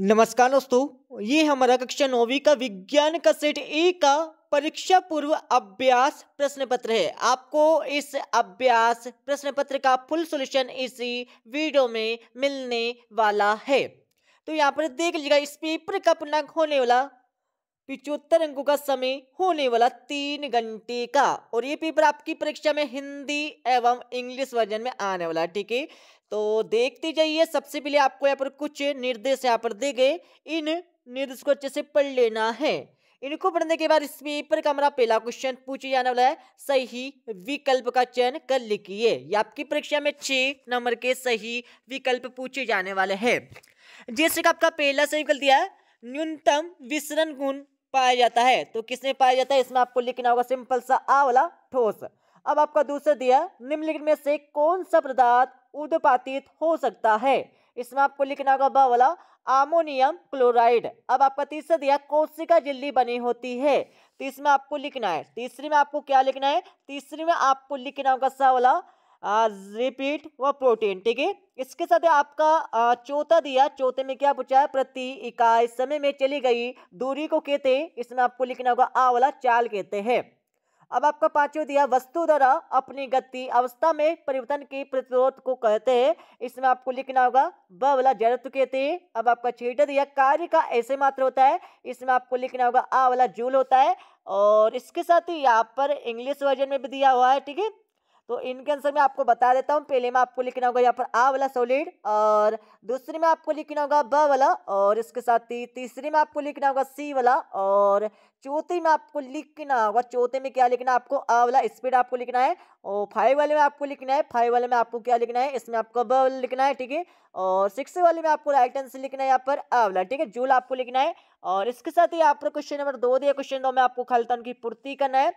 नमस्कार दोस्तों ये हमारा कक्षा नौवीं का विज्ञान का सेट ए का परीक्षा पूर्व अभ्यास प्रश्न पत्र है आपको इस अभ्यास प्रश्न पत्र का फुल सॉल्यूशन इसी वीडियो में मिलने वाला है तो यहाँ पर देख लीजिएगा इस पेपर का पूर्णांक होने वाला पिचहत्तर अंकों का समय होने वाला तीन घंटे का और ये पेपर आपकी परीक्षा में हिंदी एवं इंग्लिश वर्जन में आने वाला है ठीक है तो देखते जाइए सबसे पहले आपको यहाँ पर कुछ निर्देश यहाँ पर दे गए इन निर्देश को अच्छे से पढ़ लेना है इनको पढ़ने के बाद इस पेपर का हमारा पहला क्वेश्चन पूछे जाने वाला है सही विकल्प का चयन कर लिखिए ये आपकी परीक्षा में छह नंबर के सही विकल्प पूछे जाने वाले हैं जैसे कि आपका पहला सही विकल्प दिया है न्यूनतम विसरण गुण पाया जाता है तो किस पाया जाता है इसमें आपको लिखना होगा सिंपल सा आ वाला ठोस अब आपका दूसरा दिया निम्नलिखित में से कौन सा पदार्थ उदपातित हो सकता है इसमें आपको लिखना होगा ब वाला अमोनियम क्लोराइड अब आपका तीसरा दिया कोशिका झिल्ली बनी होती है तो इसमें आपको लिखना है तीसरी में आपको क्या लिखना है तीसरी में आपको लिखना होगा स वाला रिपीट व प्रोटीन ठीक है इसके साथ आपका चौथा दिया चौथे में क्या पूछा है प्रति इकाई समय में चली गई दूरी को कहते हैं इसमें आपको लिखना होगा आ वाला चाल कहते हैं अब आपका पांचवा दिया वस्तु द्वारा अपनी गति अवस्था में परिवर्तन के प्रतिरोध को कहते हैं इसमें आपको लिखना होगा ब वाला जड़त्व कहते हैं अब आपका छठा दिया कार्य का ऐसे मात्र होता है इसमें आपको लिखना होगा आ वाला जूल होता है और इसके साथ ही यहाँ पर इंग्लिश वर्जन में भी दिया हुआ है ठीक है तो इनके आंसर में आपको बता देता हूँ पहले में आपको लिखना होगा यहाँ पर आ वाला सॉलिड और दूसरे में आपको लिखना होगा ब वाला और इसके साथ ही तीसरे में आपको लिखना होगा सी वाला और चौथे में आपको लिखना होगा चौथे में क्या लिखना है आपको आ वाला स्पीड आपको लिखना है और फाइव वाले में आपको लिखना है फाइव वाले में आपको क्या लिखना है इसमें आपको ब वाला लिखना है ठीक है और सिक्स वाले में आपको राइट आंसर लिखना है यहाँ पर आ वाला ठीक है जूल आपको लिखना है और इसके साथ ही यहाँ पर क्वेश्चन नंबर दो दिया क्वेश्चन दो में आपको खालता उनकी पूर्ति करना है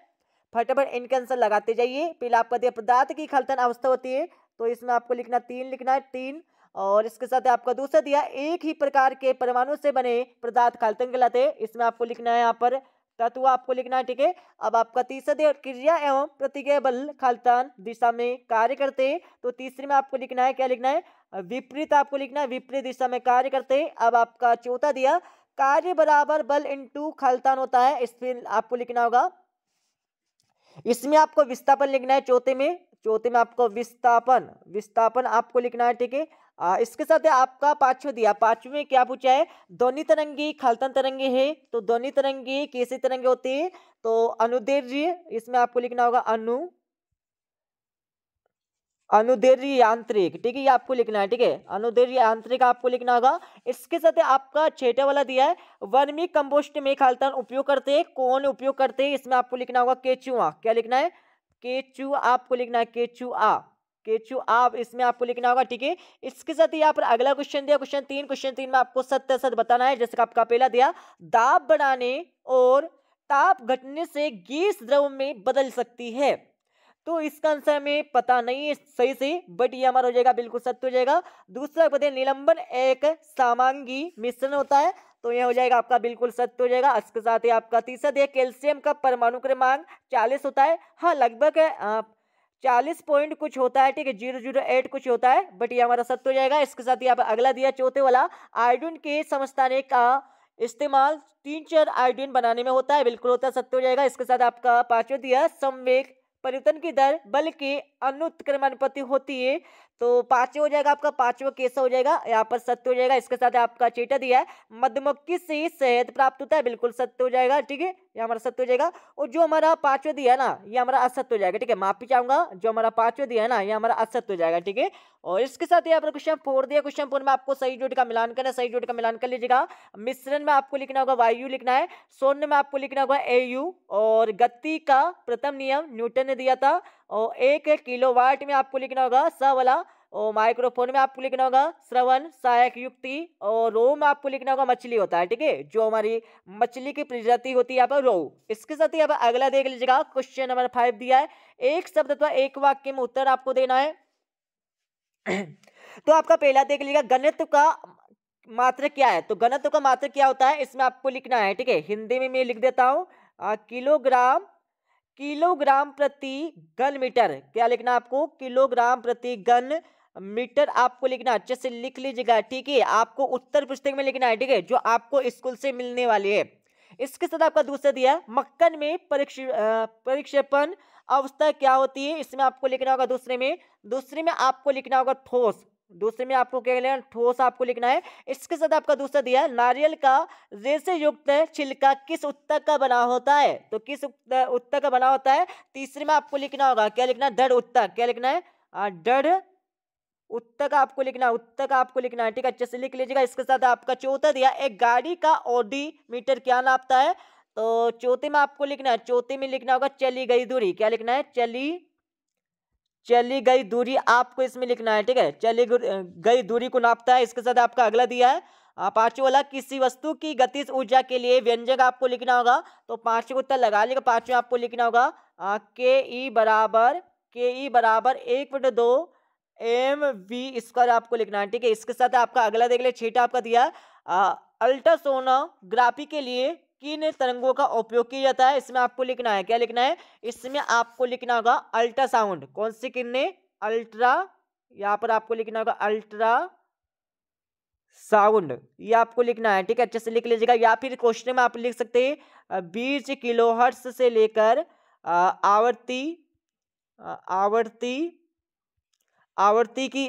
फटाफट इनके आंसर लगाते जाइए पहले आपका दिया पदार्थ की खलतन अवस्था होती है तो इसमें आपको लिखना तीन लिखना है तीन और इसके साथ आपका दूसरा दिया एक ही प्रकार के परमाणु से बने पदार्थ खालतन कहलाते इसमें आपको लिखना है यहाँ पर तत्व आपको लिखना है ठीक है अब आपका तीसरा दिया क्रिया एवं प्रतिक्रिया बल खालतान दिशा में कार्य करते हैं तो तीसरे में आपको लिखना है क्या लिखना है विपरीत आपको लिखना है विपरीत दिशा में कार्य करते हैं अब आपका चौथा दिया कार्य बराबर बल इंटू खालतान होता है इस पर आपको लिखना होगा इसमें आपको विस्थापन लिखना है चौथे में चौथे में आपको विस्थापन विस्थापन आपको लिखना है ठीक है आ, इसके साथ आपका पांचवा दिया पांचवे क्या पूछा है ध्वनि तरंगी खालतन तरंगी है तो ध्वनि तरंगी कैसे तरंगे होते हैं तो अनुदैर्य इसमें आपको लिखना होगा अनु अनुदैर्य यांत्रिक ठीक है ये आपको लिखना है ठीक है अनुदैर्य यांत्रिक आपको लिखना होगा इसके साथ आपका छेटा वाला दिया है वर्मी कंपोस्ट में खालतन उपयोग करते हैं कौन उपयोग करते हैं इसमें आपको लिखना होगा केचुआ क्या लिखना है केचू आपको लिखना है केचुआ केचू आप इसमें आपको लिखना होगा ठीक है इसके साथ यहाँ पर अगला क्वेश्चन दिया क्वेश्चन तीन क्वेश्चन तीन में आपको सत्य सत्य बताना है जैसे आपका पहला दिया दाब बढ़ाने और ताप घटने से गैस द्रव में बदल सकती है तो इसका आंसर हमें पता नहीं है सही सही बट ये हमारा हो जाएगा बिल्कुल सत्य हो जाएगा दूसरा पता है निलंबन एक सामांगी मिश्रण होता है तो यह हो जाएगा आपका बिल्कुल सत्य हो जाएगा इसके साथ ही आपका तीसरा दिया कैल्शियम का परमाणु क्रमांक चालीस होता है हाँ लगभग चालीस पॉइंट कुछ होता है ठीक है जीरो जीरो एट कुछ होता है बट ये हमारा सत्य हो जाएगा इसके साथ ही आप अगला दिया चौथे वाला आयोडिन के समझताने का इस्तेमाल तीन चार आयोडिन बनाने में होता है बिल्कुल होता है सत्य हो जाएगा इसके साथ आपका पांचवा दिया संवेक परिवर्तन की दर बल के अनुक्रमानुपति होती है तो पांचवा हो जाएगा आपका पांचवा केसव हो जाएगा यहाँ पर सत्य हो जाएगा इसके साथ आपका चेटा दिया है मधुमक्खी से शहद प्राप्त होता है बिल्कुल सत्य हो जाएगा ठीक है ये हमारा सत्य हो जाएगा और जो हमारा पांचवा दिया है ना ये हमारा असत्य हो जाएगा ठीक है माफी चाहूंगा जो हमारा पांचवा दिया है ना ये हमारा असत्य हो जाएगा ठीक है और इसके साथ यहाँ पर क्वेश्चन फोर दिया क्वेश्चन फोर में आपको सही जोड़ का मिलान करना है सही जोड़ का मिलान कर लीजिएगा मिश्रण में आपको लिखना होगा वायु लिखना है सोन में आपको लिखना होगा ए और गति का प्रथम नियम न्यूटन ने आपने दिया था और एक किलो वाट में आपको लिखना होगा स वाला और माइक्रोफोन में आपको लिखना होगा श्रवण सहायक युक्ति और रोहू में आपको लिखना होगा मछली होता है ठीक है जो हमारी मछली की प्रजाति होती है यहाँ पर रोहू इसके साथ ही आप अगला देख लीजिएगा क्वेश्चन नंबर फाइव दिया है एक शब्द अथवा एक वाक्य में उत्तर आपको देना है तो आपका पहला देख लीजिएगा गणित का मात्र क्या है तो गणित का मात्र क्या होता है इसमें आपको लिखना है ठीक है हिंदी में मैं लिख देता हूँ किलोग्राम किलोग्राम प्रति घन मीटर क्या लिखना है आपको किलोग्राम प्रति घन मीटर आपको लिखना अच्छे से लिख लीजिएगा ठीक है आपको उत्तर पुस्तक में लिखना है ठीक है जो आपको स्कूल से मिलने वाली है इसके साथ आपका दूसरा दिया मक्कन में परीक्ष परीक्षेपण अवस्था क्या होती है इसमें आपको लिखना होगा दूसरे में दूसरे में आपको लिखना होगा ठोस दूसरे में आपको क्या लेना ठोस आपको लिखना है इसके साथ आपका दूसरा दिया है नारियल का रेसे युक्त छिलका किस उत्तर का बना होता है तो किस उत्तर का बना होता है तीसरे में आपको लिखना होगा क्या लिखना है दृढ़ उत्तर क्या लिखना है दृढ़ उत्तक आपको लिखना है उत्तक आपको लिखना है ठीक है अच्छे से लिख लीजिएगा इसके साथ आपका चौथा दिया एक गाड़ी का ओडी मीटर क्या नापता है तो चौथे में आपको लिखना है चौथे में लिखना होगा चली गई दूरी क्या लिखना है चली चली गई दूरी आपको इसमें लिखना है ठीक है चली गई दूरी को नापता है इसके साथ आपका अगला दिया है पांचवें वाला किसी वस्तु की गतिज ऊर्जा के लिए व्यंजक आपको लिखना होगा तो पांचवें उत्तर लगा लेगा पांचवें आपको लिखना होगा के ई बराबर के ई बराबर एक बटे दो एम वी स्क्वायर आपको लिखना है ठीक है इसके साथ आपका अगला देख ले छीटा आपका दिया अल्ट्रासोनोग्राफी के लिए किन तरंगों का उपयोग किया जाता है इसमें आपको लिखना है क्या लिखना है इसमें आपको लिखना होगा अल्ट्रासाउंड कौन सी किरने अल्ट्रा यहाँ पर आपको लिखना होगा अल्ट्रा साउंड ये आपको लिखना है ठीक है अच्छे से लिख लीजिएगा या फिर क्वेश्चन में आप लिख सकते हैं बीस किलोहर्ट्स से लेकर आवर्ती आवर्ती आवर्ती की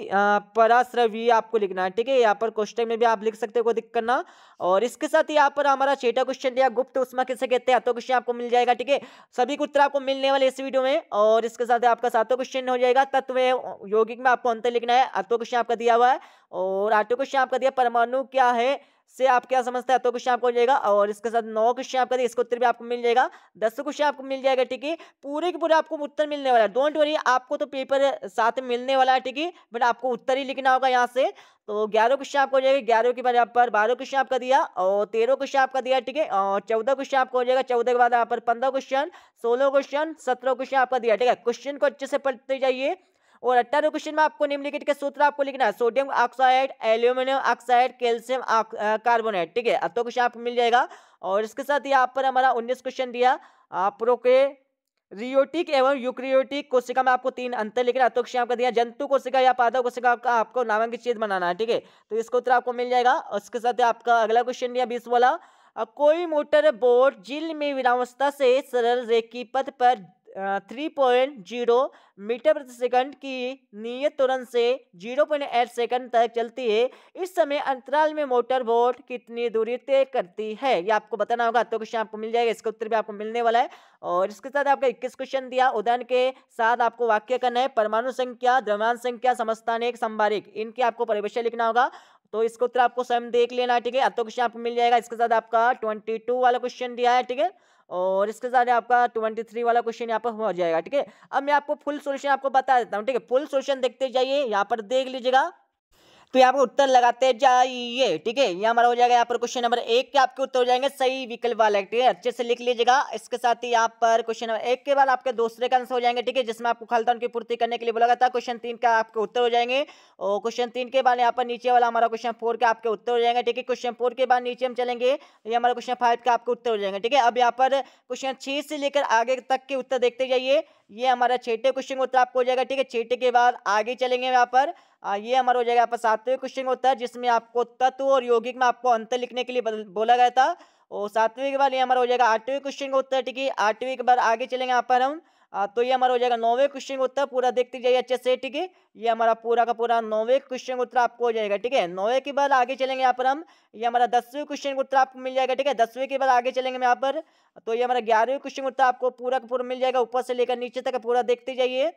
पराश्रवी आपको लिखना है ठीक है यहाँ पर क्वेश्चन में भी आप लिख सकते हो कोई दिक्कत ना और इसके साथ यहाँ पर हमारा छठा क्वेश्चन दिया गुप्त उसमें किसे कहते हैं तो क्वेश्चन आपको मिल जाएगा ठीक है सभी उत्तर आपको मिलने वाले इस वीडियो में और इसके साथ आपका सातों क्वेश्चन हो जाएगा तत्व यौगिक में आपको अंतर लिखना है अतो क्वेश्चन आपका दिया हुआ है और आठों क्वेश्चन आपका दिया परमाणु क्या है से आप क्या समझते हैं तो क्वेश्चन आपको जाएगा और इसके साथ नौ क्वेश्चन आपका इसका उत्तर भी आपको मिल जाएगा दस क्वेश्चन आपको मिल जाएगा ठीक है पूरे के पूरे आपको उत्तर मिलने वाला है डोंट वरी आपको तो पेपर साथ में मिलने वाला है ठीक है बट आपको उत्तर ही लिखना होगा यहाँ से तो ग्यारह क्वेश्चन आपको हो जाएगा ग्यारह के बाद यहाँ पर बारह क्वेश्चन आपका दिया और तेरह क्वेश्चन आपका दिया ठीक है और चौदह क्वेश्चन आपको हो जाएगा चौदह के बाद यहाँ पर पंद्रह क्वेश्चन सोलह क्वेश्चन सत्रह क्वेश्चन आपका दिया ठीक है क्वेश्चन को अच्छे से पढ़ते जाइए और अट्ठारह क्वेश्चन में आपको निम्नलिखित के सूत्र आपको लिखना है sodium oxide aluminium oxide calcium carbonate ठीक है अतो क्वेश्चन आपको मिल जाएगा और इसके साथ ही यहाँ पर हमारा उन्नीस क्वेश्चन दिया आप रियोटिक एवं यूक्रियोटिक कोशिका में आपको तीन अंतर लिखना है तो क्वेश्चन आपका दिया जंतु कोशिका या पादव कोशिका आपका आपको नामांकित चीज बनाना है ठीक है तो इसका उत्तर आपको मिल जाएगा उसके साथ आपका अगला क्वेश्चन दिया बीस वाला कोई मोटर बोट जिल में विरावस्था से सरल रेखी पथ पर थ्री पॉइंट जीरो मीटर प्रति सेकंड की नियत तुरंत से जीरो पॉइंट एट सेकंड तक चलती है इस समय अंतराल में मोटर बोट कितनी दूरी तय करती है ये आपको बताना होगा तो क्वेश्चन आपको मिल जाएगा इसका उत्तर भी आपको मिलने वाला है और इसके साथ आपका इक्कीस क्वेश्चन दिया उदाहरण के साथ आपको वाक्य करना है परमाणु संख्या द्रव्यमान संख्या समस्थानिक संभारिक इनकी आपको परिभाषा लिखना होगा तो इसको उत्तर आपको स्वयं देख लेना ठीक है अब तो क्वेश्चन आपको मिल जाएगा इसके साथ आपका ट्वेंटी टू वाला क्वेश्चन दिया है ठीक है और इसके साथ आपका ट्वेंटी थ्री वाला क्वेश्चन यहाँ पर हो जाएगा ठीक है अब मैं आपको फुल सोल्यूशन आपको बता देता हूँ ठीक है फुल सोल्यूशन देखते जाइए यहाँ पर देख लीजिएगा तो यहाँ पर उत्तर लगाते जाइए ठीक है ये हमारा हो जाएगा यहाँ पर क्वेश्चन नंबर एक के आपके उत्तर हो जाएंगे सही विकल्प वाला ठीक है अच्छे से लिख लीजिएगा इसके साथ ही यहाँ पर क्वेश्चन नंबर एक के बाद आपके दूसरे का आंसर हो जाएंगे ठीक है जिसमें आपको खालता उनकी पूर्ति करने के लिए बोला था क्वेश्चन तीन का आपके उत्तर हो जाएंगे और क्वेश्चन तीन के बाद यहाँ पर नीचे वाला हमारा क्वेश्चन फोर के आपके उत्तर हो जाएंगे ठीक है क्वेश्चन फोर के बाद नीचे हम चलेंगे ये हमारा क्वेश्चन फाइव का आपके उत्तर हो जाएंगे ठीक है अब यहाँ पर क्वेश्चन छह से लेकर आगे तक के उत्तर देखते जाइए ये हमारा छठे क्वेश्चन का उत्तर आपको हो जाएगा ठीक है छठे के बाद आगे चलेंगे यहाँ पर ये हमारा हो जाएगा आपका सातवें क्वेश्चन होता है जिसमें आपको तत्व और यौगिक में आपको अंतर लिखने के लिए बोला गया था और सातवें के बाद ये हमारा हो जाएगा आठवें क्वेश्चन का उत्तर ठीक है आठवें के बाद आगे चलेंगे यहाँ पर हम तो ये हमारा हो जाएगा नौवें क्वेश्चन उत्तर पूरा देखते जाइए अच्छे से ठीक है ये हमारा पूरा का पूरा नौवें क्वेश्चन उत्तर आपको हो जाएगा ठीक है नौवे के बाद आगे चलेंगे यहाँ पर हम ये हमारा दसवें क्वेश्चन उत्तर आपको मिल जाएगा ठीक है दसवें के बाद आगे चलेंगे यहाँ पर तो ये हमारा ग्यारहवें क्वेश्चन उत्तर आपको पूरा का पूरा मिल जाएगा ऊपर से लेकर नीचे तक पूरा देखते जाइए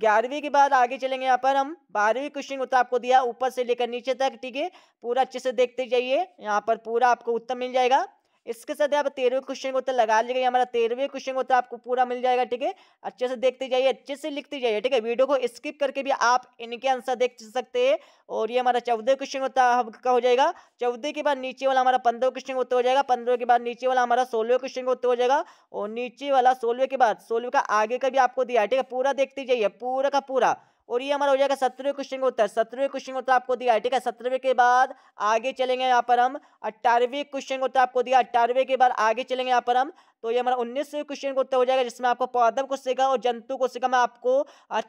ग्यारहवीं के बाद आगे चलेंगे यहाँ पर हम बारहवीं क्वेश्चन उत्तर तो आपको दिया ऊपर से लेकर नीचे तक ठीक है पूरा अच्छे से देखते जाइए यहाँ पर पूरा आपको उत्तर मिल जाएगा इसके साथ आप तेरहवें क्वेश्चन को उत्तर लगा लीजिएगा हमारा तेरहवें क्वेश्चन होता उत्तर आपको पूरा मिल जाएगा ठीक है अच्छे से देखते जाइए अच्छे से लिखते जाइए ठीक है वीडियो को स्किप करके भी आप इनके आंसर देख सकते हैं और ये हमारा चौदह क्वेश्चन होता का हो जाएगा चौदह के बाद नीचे वाला हमारा पंद्रह क्वेश्चन उत्तर हो जाएगा पंद्रह के बाद नीचे वाला हमारा सोलह क्वेश्चन उत्तर हो जाएगा और नीचे वाला सोलह के बाद सोलह का आगे का भी आपको दिया है ठीक है पूरा देखते जाइए पूरा का पूरा और ये हमारा हो जाएगा सत्रहवें क्वेश्चन का उत्तर सत्रहवें क्वेश्चन का उत्तर आपको दिया है ठीक है सत्रहवें के बाद आगे चलेंगे यहाँ पर हम अट्ठारहवें क्वेश्चन का उत्तर आपको दिया अट्ठारहवें के बाद आगे चलेंगे यहाँ पर हम तो ये हमारा उन्नीस क्वेश्चन का उत्तर हो जाएगा जिसमें आपको पौधव को सीखा और जंतु को सीखा मैं आपको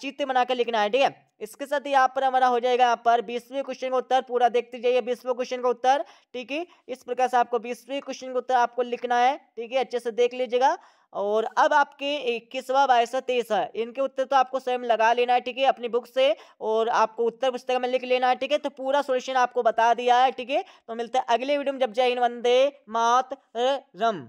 चित्र बनाकर लिखना है ठीक है इसके साथ यहाँ पर हमारा हो जाएगा यहाँ पर बीसवें क्वेश्चन का उत्तर पूरा देखते जाइए बीसवें क्वेश्चन का उत्तर ठीक है इस प्रकार से आपको बीसवें क्वेश्चन का उत्तर आपको लिखना है ठीक है अच्छे से देख लीजिएगा और अब आपके इक्कीसवा बाईसवा तेईसवा इनके उत्तर तो आपको स्वयं लगा लेना है ठीक है अपनी बुक से और आपको उत्तर पुस्तक में लिख लेना है ठीक है तो पूरा सोल्यूशन आपको बता दिया है ठीक है तो मिलता है अगले वीडियो में जब जय हिंद वंदे मात रम